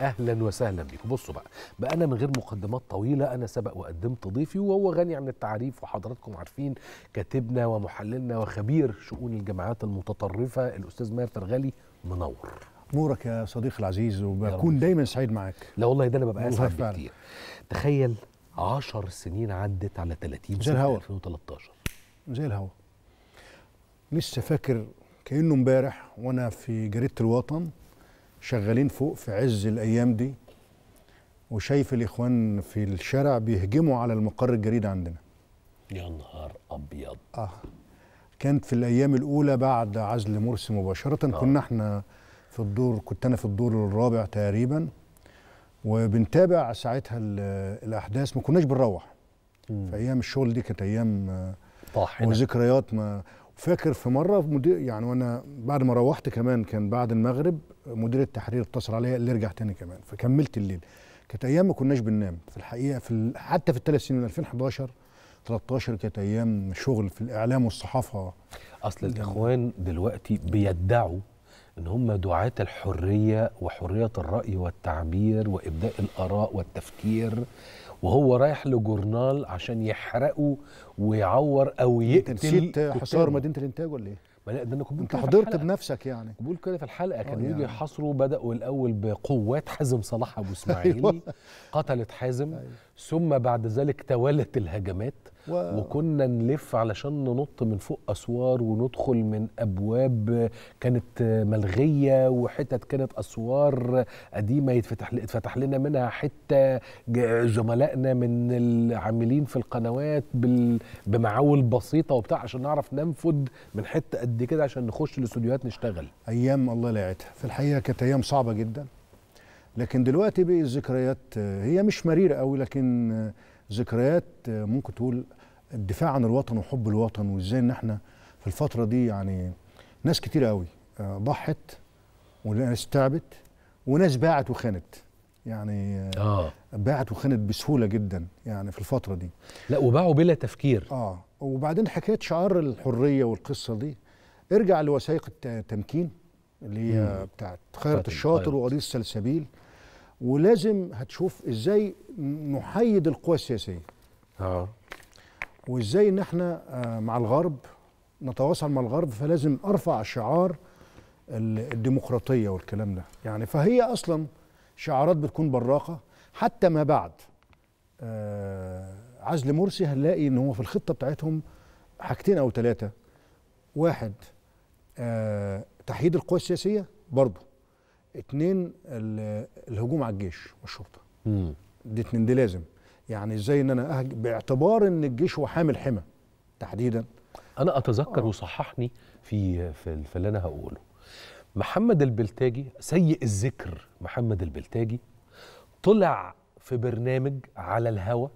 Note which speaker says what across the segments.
Speaker 1: اهلا وسهلا بيكم بصوا بقى بقى انا من غير مقدمات طويله انا سبق وقدمت ضيفي وهو غني عن التعريف وحضراتكم عارفين كاتبنا ومحللنا وخبير شؤون الجماعات المتطرفه الاستاذ ماهر ترغالي منور نورك يا صديقي العزيز وبكون دايما سعيد معاك لا والله ده انا ببقى اسعد بكتير تخيل 10 سنين عدت على 30 زي الهوا 2013
Speaker 2: زي الهوا لسه فاكر كانه امبارح وانا في جريده الوطن شغالين فوق في عز الايام دي وشايف الاخوان في الشارع بيهجموا على المقر الجريد عندنا يا نهار ابيض اه كانت في الايام الاولى بعد عزل مرسي مباشره آه. كنا احنا في الدور كنت انا في الدور الرابع تقريبا وبنتابع ساعتها الاحداث ما كناش بنروح في ايام الشغل دي كانت ايام آه، طاحنه وذكريات ما فاكر في مره مدير يعني وانا بعد ما روحت كمان كان بعد المغرب مدير التحرير اتصل عليا اللي رجع تاني كمان فكملت الليل كانت ايام ما كناش بننام في الحقيقه في حتى في الثلاث سنين من 2011 13 كانت ايام شغل في الاعلام والصحافه اصل الاخوان
Speaker 1: دلوقتي
Speaker 2: بيدعوا ان
Speaker 1: هم دعاة الحرية وحرية الرأي والتعبير وابداء الاراء والتفكير وهو رايح لجورنال عشان يحرقه ويعور او يقتل انت نسيت حصار مدينة
Speaker 2: الانتاج ولا ايه؟ ما ده أنا كنت
Speaker 1: انت حضرت بنفسك يعني بقول كده في الحلقه كانوا آه، يعني. يجي يحاصروا بداوا الاول بقوات حازم صلاح ابو أيوه. اسماعيل قتلت حازم أيوه. ثم بعد ذلك توالت الهجمات و... وكنا نلف علشان ننط من فوق اسوار وندخل من ابواب كانت ملغيه وحتت كانت اسوار قديمه يتفتح اتفتح لنا منها حته زملائنا من العاملين في القنوات بال... بمعاول بسيطه وبتاع عشان نعرف ننفذ من حته
Speaker 2: قد كده عشان نخش الاستوديوهات نشتغل ايام الله لا في الحقيقه كانت ايام صعبه جدا لكن دلوقتي بقي الذكريات هي مش مريره قوي لكن ذكريات ممكن تقول الدفاع عن الوطن وحب الوطن وازاي ان احنا في الفتره دي يعني ناس كتير قوي آه، ضحت وناس تعبت وناس باعت وخانت يعني آه،, آه. باعت وخانت بسهوله جدا يعني في الفتره دي لا وباعوا بلا تفكير اه وبعدين حكايه شعار الحريه والقصه دي ارجع لوثائق التمكين اللي هي بتاعت خيرة الشاطر وقضية السلسبيل ولازم هتشوف ازاي نحيد القوى السياسيه اه وازاي ان احنا آه، مع الغرب نتواصل مع الغرب فلازم ارفع شعار الديمقراطيه والكلام ده يعني فهي اصلا شعارات بتكون براقه حتى ما بعد آه، عزل مرسي هنلاقي ان هو في الخطه بتاعتهم حاجتين او ثلاثه واحد آه، تحييد القوى السياسيه برضه اتنين الهجوم على الجيش والشرطه دي اتنين دي لازم يعني ازاي ان انا أهج... باعتبار ان الجيش هو حامل حمى تحديدا انا اتذكر آه. وصححني
Speaker 1: في في, في اللي انا هقوله محمد البلتاجي سيء الذكر محمد البلتاجي طلع في برنامج على الهوى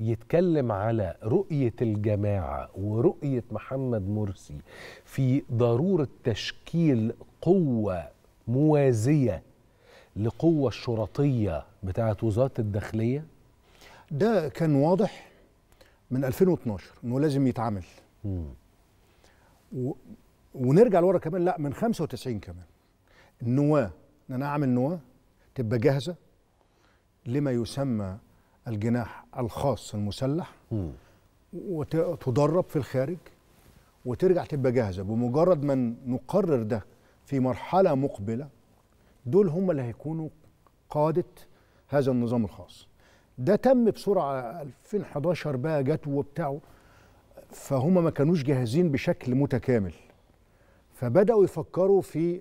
Speaker 1: يتكلم على رؤية الجماعة ورؤية محمد مرسي في ضرورة تشكيل قوة موازية لقوة الشرطية بتاعة وزارة الداخلية ده كان واضح
Speaker 2: من 2012 انه لازم يتعمل و... ونرجع لورا كمان لا من 95 كمان النواه ان انا اعمل نواه تبقى جاهزه لما يسمى الجناح الخاص المسلح وتدرب في الخارج وترجع تبقى جاهزه بمجرد ما نقرر ده في مرحله مقبله دول هم اللي هيكونوا قاده هذا النظام الخاص ده تم بسرعه 2011 بقى جت وبتاعه فهم ما كانوش جاهزين بشكل متكامل فبداوا يفكروا في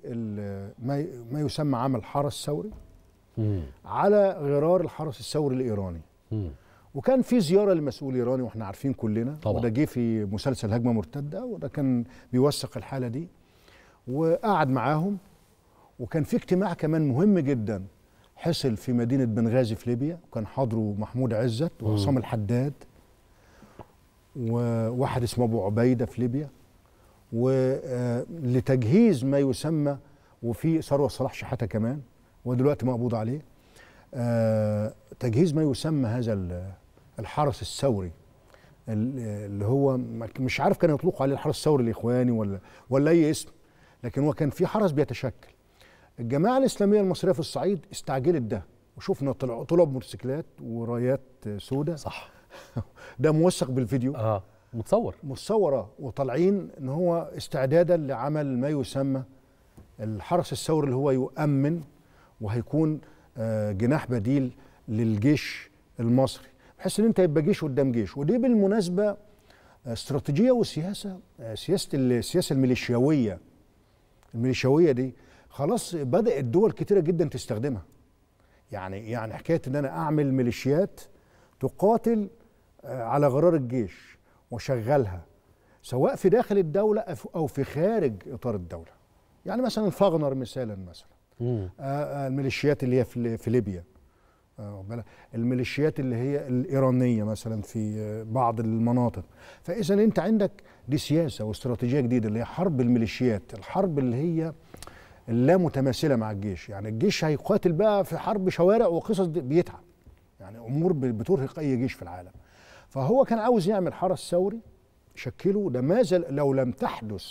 Speaker 2: ما يسمى عمل حرس ثوري على غرار الحرس الثوري الايراني وكان في زياره لمسؤول ايراني واحنا عارفين كلنا طبعا. وده جه في مسلسل هجمه مرتده وده كان بيوثق الحاله دي وقعد معاهم وكان في اجتماع كمان مهم جدا حصل في مدينه بنغازي في ليبيا وكان حاضره محمود عزت وعصام الحداد وواحد اسمه ابو عبيده في ليبيا ولتجهيز آه، ما يسمى وفي ثروه صلاح شحاته كمان ودلوقتي مقبوض عليه آه، تجهيز ما يسمى هذا الحرس الثوري اللي هو مش عارف كان يطلقوا عليه الحرس الثوري الاخواني ولا ولا اي اسم لكن هو كان في حرس بيتشكل الجماعه الاسلاميه المصريه في الصعيد استعجلت ده وشفنا طلب موتوسيكلات ورايات سوداء صح ده موثق بالفيديو اه متصور متصوره وطالعين ان هو استعدادا لعمل ما يسمى الحرس الثوري اللي هو يؤمن وهيكون آه، جناح بديل للجيش المصري بحيث ان انت يبقى جيش قدام جيش ودي بالمناسبه آه، استراتيجيه وسياسه آه، سياسه السياسه الميليشياويه الميليشياويه دي خلاص بدات دول كتيره جدا تستخدمها يعني يعني حكايه ان انا اعمل ميليشيات تقاتل آه، على غرار الجيش وشغلها سواء في داخل الدولة أو في خارج إطار الدولة يعني مثلا فاغنر مثالا مثلا آه، آه، الميليشيات اللي هي في ليبيا الميليشيات اللي هي الإيرانية مثلا في بعض المناطق فإذا أنت عندك دي سياسة واستراتيجية جديدة اللي هي حرب الميليشيات الحرب اللي هي متماثله مع الجيش يعني الجيش هيقاتل بقى في حرب شوارع وقصص بيتعب يعني امور بترهق اي جيش في العالم فهو كان عاوز يعمل حرس ثوري شكله لماذا لو لم تحدث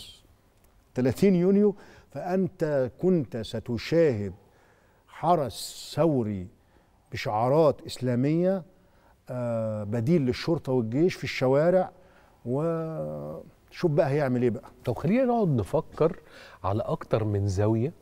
Speaker 2: 30 يونيو فانت كنت ستشاهد حرس ثوري بشعارات اسلاميه آه، بديل للشرطه والجيش في الشوارع و شوف بقى هيعمل ايه بقى طب خلينا
Speaker 1: نقعد نفكر على اكتر من زاويه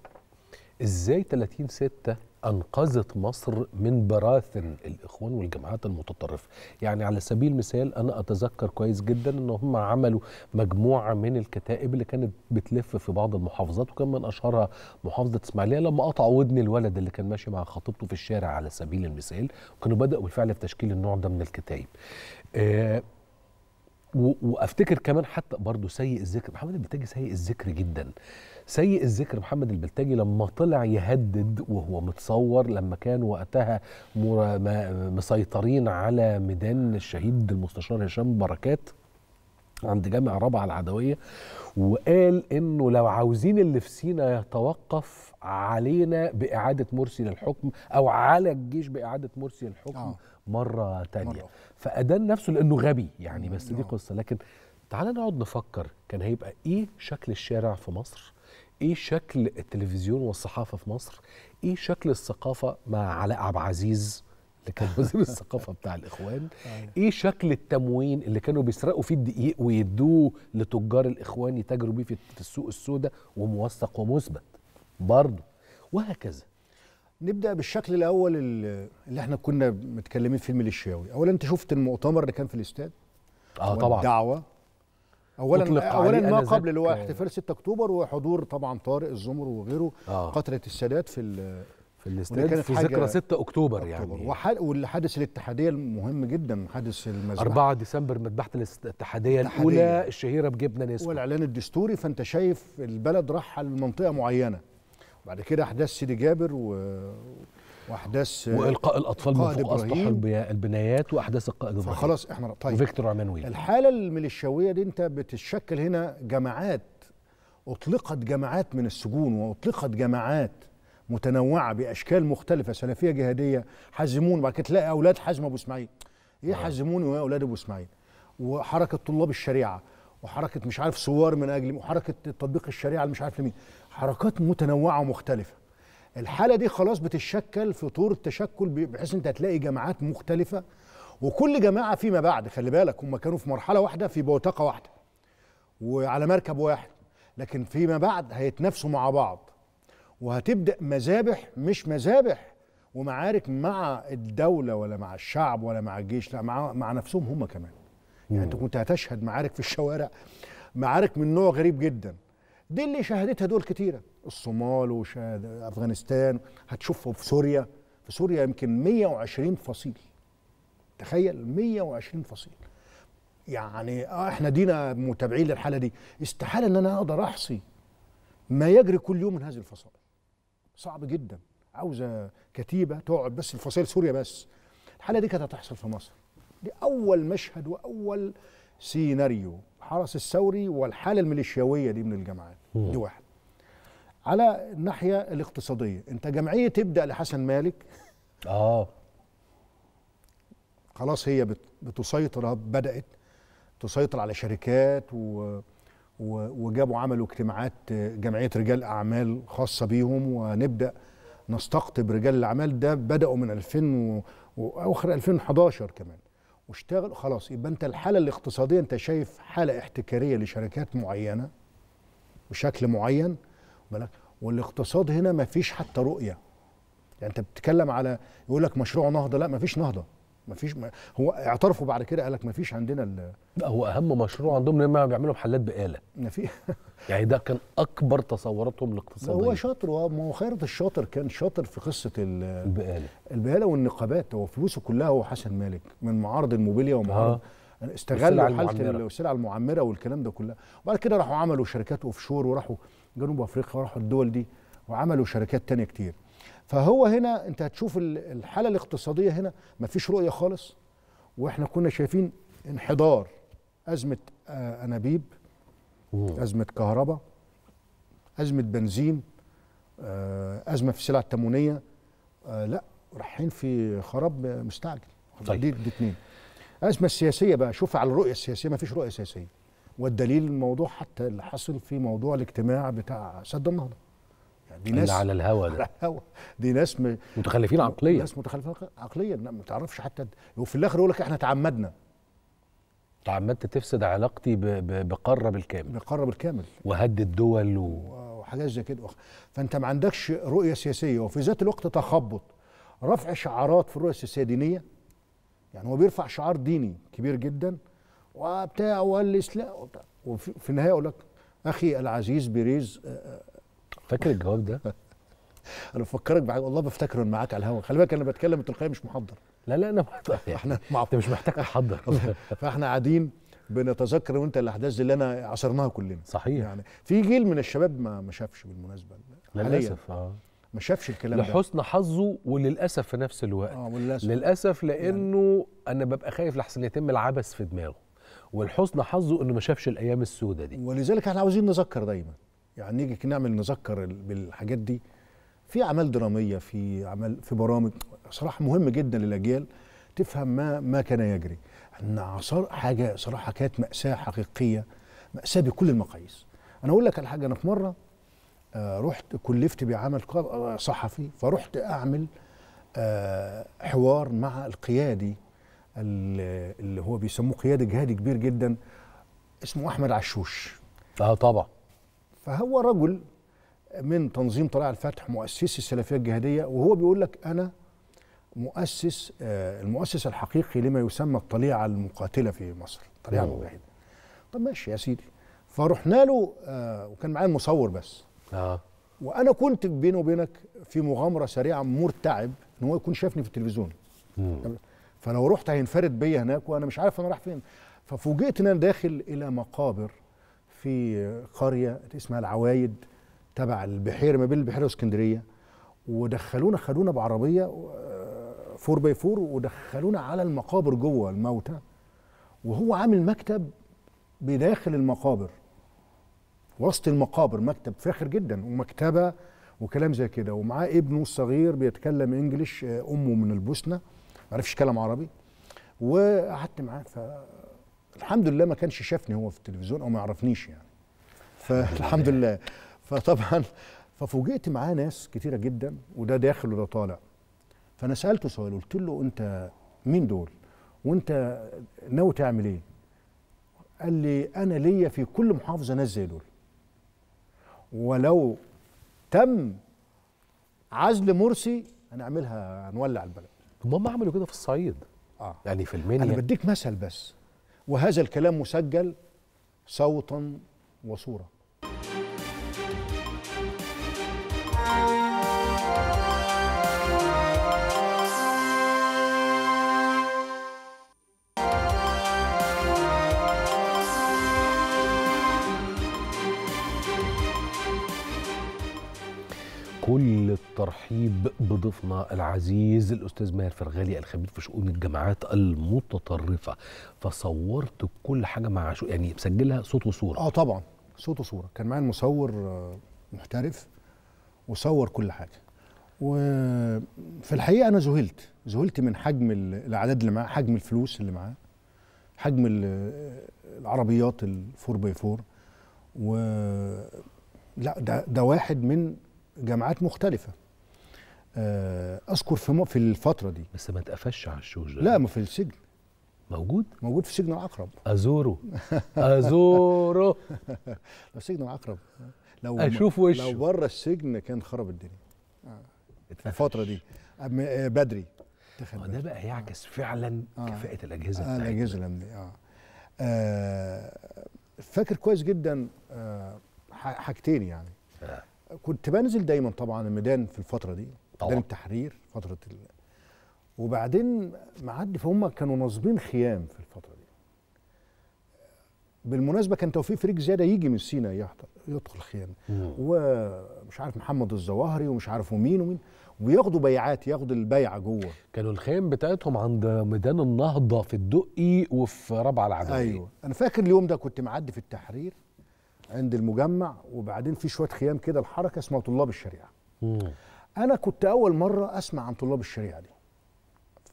Speaker 1: ازاي 30 6 انقذت مصر من براثن الاخوان والجماعات المتطرفه يعني على سبيل المثال انا اتذكر كويس جدا ان هم عملوا مجموعه من الكتائب اللي كانت بتلف في بعض المحافظات وكان من اشهرها محافظه اسماعيليه لما قطعوا ودن الولد اللي كان ماشي مع خطيبته في الشارع على سبيل المثال وكانوا بداوا بالفعل في تشكيل النوع ده من الكتائب آه وافتكر كمان حتى برضه سيء الذكر محمد البلتاجي سيء الذكر جدا سيء الذكر محمد البلتاجي لما طلع يهدد وهو متصور لما كان وقتها مسيطرين على ميدان الشهيد المستشار هشام بركات عند جامع رابعة العدوية وقال انه لو عاوزين اللي في سينا يتوقف علينا بإعادة مرسي للحكم أو على الجيش بإعادة مرسي للحكم آه. مره تانية مرة. فادان نفسه لانه غبي يعني بس دي نعم. قصه لكن تعال نقعد نفكر كان هيبقى ايه شكل الشارع في مصر ايه شكل التلفزيون والصحافه في مصر ايه شكل الثقافه مع علاء عبد العزيز اللي كان وزير الثقافه بتاع الاخوان أيوة. ايه شكل التموين اللي كانوا بيسرقوا فيه الدقيق ويدوه لتجار الاخوان يتاجروا بيه في
Speaker 2: السوق السوداء وموثق ومثبت برضه وهكذا نبدا بالشكل الاول اللي احنا كنا متكلمين فيه الميليشياوي اولا انت شفت المؤتمر اللي كان في الاستاد اه طبعا الدعوه اولا اولا ما قبل اللي هو احتفال آه. 6 اكتوبر وحضور طبعا طارق الزمر وغيره آه. قتله السادات في في الاستاد في ذكرى 6 اكتوبر يعني وحد والحادث الاتحاديه المهم جدا حادث المذبحه 4 ديسمبر مذبحه الاتحاديه الاولى الشهيره بجبنه نسبه والاعلان الدستوري فانت شايف البلد راح لمنطقه معينه بعد كده احداث سيدي جابر و... واحداث والقاء الاطفال من فوق اسطح البنايات واحداث القائد ابراهيم فخلاص احنا طيب وفيكتور عمانويل الحاله الميليشياويه دي انت بتتشكل هنا جماعات اطلقت جماعات من السجون واطلقت جماعات متنوعه باشكال مختلفه سلفيه جهاديه حزمون بعد كده تلاقي اولاد حزم ابو اسماعيل ايه آه. حزمون وايه اولاد ابو اسماعيل وحركه طلاب الشريعه وحركه مش عارف ثوار من اجل وحركه تطبيق الشريعه اللي مش عارف لمين حركات متنوعه ومختلفه الحاله دي خلاص بتتشكل في طور التشكل بحيث انت هتلاقي جماعات مختلفه وكل جماعه فيما بعد خلي بالك هم كانوا في مرحله واحده في بوتقه واحده وعلى مركب واحد لكن فيما بعد هيتنافسوا مع بعض وهتبدا مذابح مش مذابح ومعارك مع الدوله ولا مع الشعب ولا مع الجيش لا مع مع نفسهم هم كمان يعني انت كنت هتشهد معارك في الشوارع معارك من نوع غريب جدا دي اللي شهدتها دول كتيرة الصومال وشهد أفغانستان هتشوفه في سوريا في سوريا يمكن 120 فصيل تخيل 120 فصيل يعني آه احنا دينا متابعين للحالة دي استحالة ان انا اقدر احصي ما يجري كل يوم من هذه الفصائل صعب جدا عاوزة كتيبة تقعد بس الفصائل سوريا بس الحالة دي كانت هتحصل في مصر دي اول مشهد واول سيناريو حرس الثوري والحاله الميليشياويه دي من الجماعات دي واحد على الناحيه الاقتصاديه انت جمعيه تبدا لحسن مالك اه خلاص هي بتسيطر بدات تسيطر على شركات و وجابوا عملوا اجتماعات جمعيه رجال اعمال خاصه بيهم ونبدا نستقطب رجال الاعمال ده بداوا من 2000 واخر 2011 كمان واشتغل خلاص يبقى انت الحاله الاقتصاديه انت شايف حاله احتكاريه لشركات معينه بشكل معين بالك والاقتصاد هنا ما فيش حتى رؤيه يعني انت بتتكلم على يقول لك مشروع نهضه لا ما فيش نهضه مفيش ما هو اعترفوا بعد كده قال لك مفيش عندنا لا هو اهم مشروع عندهم لما بيعملوا محلات بقاله مفيش
Speaker 1: يعني ده كان اكبر تصوراتهم الاقتصاديه هو
Speaker 2: شاطر ما هو خيرت الشاطر كان شاطر في قصه البقاله البقاله والنقابات هو فلوسه كلها هو حسن مالك من معارض الموبيليا ومعارض آه. استغلوا حاله السلع المعمره والكلام ده كلها وبعد كده راحوا عملوا شركات اوف شور وراحوا جنوب افريقيا وراحوا الدول دي وعملوا شركات تانية كتير فهو هنا انت هتشوف الحاله الاقتصاديه هنا ما فيش رؤيه خالص واحنا كنا شايفين انحدار ازمه آه، انابيب ازمه كهرباء ازمه بنزين آه، ازمه في السلع التموينيه آه، لا رايحين في خراب مستعجل طيب. دي الاثنين ازمه السياسيه بقى شوف على الرؤيه السياسيه ما فيش رؤيه سياسيه والدليل الموضوع حتى اللي حصل في موضوع الاجتماع بتاع سد النهضه دي ناس على الهوا ده على الهوا دي ناس م... متخلفين عقليا ناس متخلفين عقليا ما تعرفش حتى وفي الاخر يقول لك احنا تعمدنا تعمدت تفسد علاقتي ب... ب... بقاره بالكامل بقاره بالكامل وهدد دول و... وحاجات زي كده فانت ما عندكش رؤيه سياسيه وفي ذات الوقت تخبط رفع شعارات في الرؤيه السياسيه دينيه يعني هو بيرفع شعار ديني كبير جدا وبتاع والاسلام وفي النهايه يقول لك اخي العزيز بيريز آه، آه، فاكر الجواب ده؟ انا بفكرك بحاجه والله بفتكره معاك على الهوا خلي بالك انا بتكلم التلقائي مش محضر لا لا انا احنا يعني مع انت مش محتاج تحضر فاحنا قاعدين بنتذكر وانت الاحداث اللي انا عصرناها كلنا صحيح يعني في جيل من الشباب ما ما شافش بالمناسبه للاسف اه ما شافش الكلام لحسن ده لحسن حظه
Speaker 1: وللاسف في نفس الوقت اه وللاسف للاسف يعني. لانه يعني. انا ببقى خايف لحسن يتم
Speaker 2: العبث في دماغه ولحسن حظه انه ما شافش الايام السوداء دي ولذلك احنا عاوزين نذكر دايما يعني نيجي نعمل نذكر بالحاجات دي في اعمال دراميه في اعمال في برامج صراحه مهم جدا للاجيال تفهم ما ما كان يجري ان عصر حاجه صراحه كانت ماساه حقيقيه ماساه بكل المقاييس انا اقول لك على حاجه انا في مره آه رحت كلفت بعمل صحفي فرحت اعمل آه حوار مع القيادي اللي هو بيسموه قيادي جهادي كبير جدا اسمه احمد عشوش اه طبعا فهو رجل من تنظيم طلائع الفتح مؤسسي السلفيه الجهاديه وهو بيقول لك انا مؤسس آه، المؤسس الحقيقي لما يسمى الطليعه المقاتله في مصر الطليعه المجاهده طب ماشي يا سيدي فرحنا له آه، وكان معايا مصور بس اه وانا كنت بيني وبينك في مغامره سريعه مرتعب ان هو يكون شافني في التلفزيون مم. فلو رحت هينفرد بيا هناك وانا مش عارف انا رايح فين ففوجئت ان انا داخل الى مقابر في قريه اسمها العوايد تبع البحيره ما بين البحيره واسكندريه ودخلونا خدونا بعربيه 4 آه، باي 4 ودخلونا على المقابر جوه الموتى وهو عامل مكتب بداخل المقابر وسط المقابر مكتب فاخر جدا ومكتبه وكلام زي كده ومعاه ابنه الصغير بيتكلم انجليش آه، امه من البوسنه ما عرفش كلام عربي وقعدت معاه ف الحمد لله ما كانش شافني هو في التلفزيون او ما يعرفنيش يعني فالحمد لله فطبعا ففوجئت معاه ناس كتيره جدا وده داخل وده طالع فانا سالته سؤال قلت له انت مين دول وانت ناوي تعمل ايه قال لي انا ليا في كل محافظه ناس زي دول ولو تم عزل مرسي هنعملها هنولع البلد هم عملوا كده في الصعيد اه يعني في المنيا انا بديك مثل بس وهذا الكلام مسجل صوتا وصوره
Speaker 1: الترحيب بضيفنا العزيز الاستاذ ماهر فرغالي الخبير في شؤون الجامعات المتطرفه
Speaker 2: فصورت كل حاجه مع شو يعني مسجلها صوت وصوره اه طبعا صوت وصوره كان معايا المصور آه، محترف وصور كل حاجه وفي الحقيقه انا ذهلت ذهلت من حجم الاعداد اللي معاه حجم الفلوس اللي معاه حجم العربيات الفور باي فور و لا ده ده واحد من جامعات مختلفه آه، اذكر في في الفتره دي بس ما اتقفش على الشوش لا ما في السجن موجود موجود في سجن العقرب ازوره ازوره لو سجن العقرب لو اشوف وشه لو بره السجن كان خرب الدنيا آه، الفتره دي آه، بدري ده بقى يعكس فعلا آه. كفاءه الاجهزه آه الاجهزه الامنيه آه. آه فاكر كويس جدا آه حاجتين يعني آه. كنت بنزل دايما طبعا الميدان في الفتره دي طبعا التحرير فتره ال... وبعدين معدي فهم كانوا ناصبين خيام في الفتره دي بالمناسبه كان توفيق فريق زياده يجي من سينا يدخل خيام ومش عارف محمد الظواهري ومش عارف ومين ومين وياخدوا بيعات ياخدوا البيعه جوه
Speaker 1: كانوا الخيام بتاعتهم عند ميدان النهضه في الدقي وفي
Speaker 2: رابعه العدويه ايوه انا فاكر اليوم ده كنت معدي في التحرير عند المجمع وبعدين في شويه خيام كده الحركه اسمها طلاب الشريعه مم. انا كنت اول مره اسمع عن طلاب الشريعه دي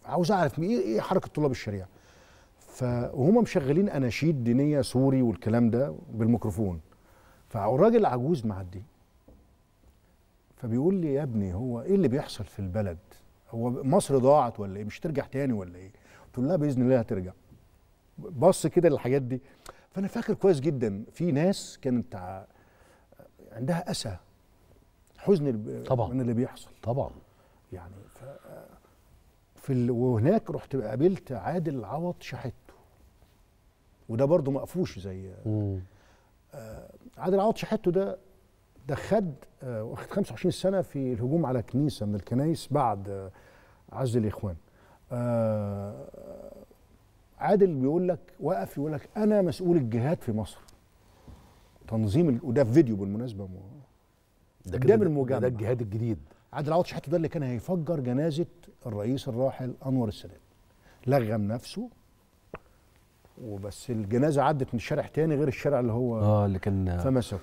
Speaker 2: عاوز اعرف ايه ايه حركه طلاب الشريعه فهم مشغلين اناشيد دينيه سوري والكلام ده بالميكروفون فالراجل عجوز معدي فبيقول لي يا ابني هو ايه اللي بيحصل في البلد هو مصر ضاعت ولا ايه مش ترجع تاني ولا ايه قلت له لا باذن الله هترجع بص كده للحاجات دي فانا فاكر كويس جدا في ناس كانت عندها اسى حزن طبعا من اللي بيحصل طبعا يعني ف في ال... وهناك رحت قابلت عادل عوض شحته وده برضه مقفوش زي آه عادل عوض شحته ده ده خد آه واخد 25 سنه في الهجوم على كنيسه من الكنايس بعد آه عزل الاخوان آه عادل بيقول لك وقف يقول لك انا مسؤول الجهاد في مصر تنظيم وده في فيديو بالمناسبه ده قدام المجمع ده الجهاد الجديد عادل عوض شحاته ده اللي كان هيفجر جنازه الرئيس الراحل انور السادات لغم نفسه وبس الجنازه عدت من الشارع تاني غير الشارع اللي هو اه اللي كان فمسكه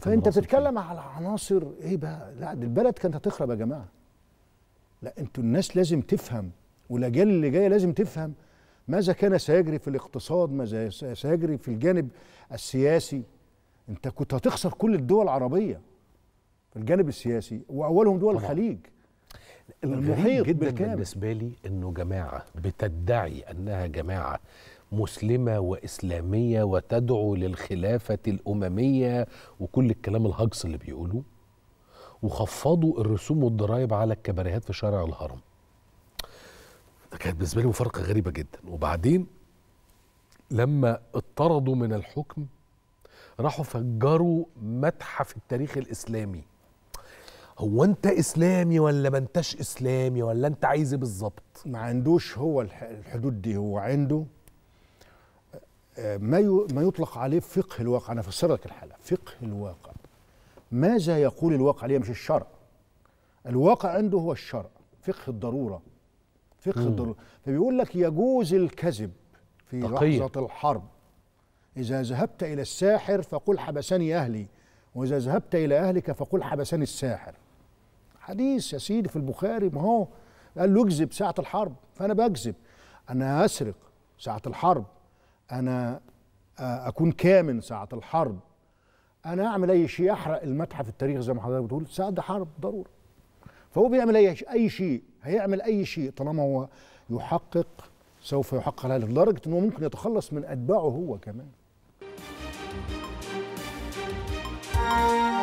Speaker 2: فانت بتتكلم على عناصر ايه بقى لا البلد كانت هتخرب يا جماعه لا انتوا الناس لازم تفهم والاجيال اللي جايه لازم تفهم ماذا كان سيجري في الاقتصاد ماذا سيجري في الجانب السياسي انت كنت هتخسر كل الدول العربيه في الجانب السياسي واولهم دول الخليج المحيط جدا بالكامل.
Speaker 1: بالنسبه لي انه جماعه بتدعي انها جماعه مسلمه واسلاميه وتدعو للخلافه الامميه وكل الكلام الهجص اللي بيقولوه وخفضوا الرسوم والضرائب على الكباريهات في شارع الهرم كانت بالنسبه لي مفارقه غريبه جدا وبعدين لما اطردوا من الحكم راحوا فجروا متحف التاريخ الاسلامي هو انت اسلامي ولا ما انتش اسلامي
Speaker 2: ولا انت عايز ايه بالظبط ما عندوش هو الحدود دي هو عنده آه، ما ما يطلق عليه فقه الواقع انا فسر لك الحاله فقه الواقع ماذا يقول الواقع ليه مش الشرع الواقع عنده هو الشرع فقه الضروره فقه مم. الضروره فبيقول لك يجوز الكذب في لحظه الحرب اذا ذهبت الى الساحر فقل حبسني اهلي واذا ذهبت الى اهلك فقل حبسني الساحر حديث يا سيدي في البخاري ما هو قال له اكذب ساعه الحرب فانا بكذب انا اسرق ساعه الحرب انا آه، اكون كامن ساعه الحرب انا اعمل اي شيء احرق المتحف التاريخي زي ما حضرتك بتقول ساعه حرب ضروره فهو بيعمل اي اي شيء هيعمل اي شيء طالما هو يحقق سوف يحقق لدرجه ان هو ممكن يتخلص من اتباعه هو كمان Música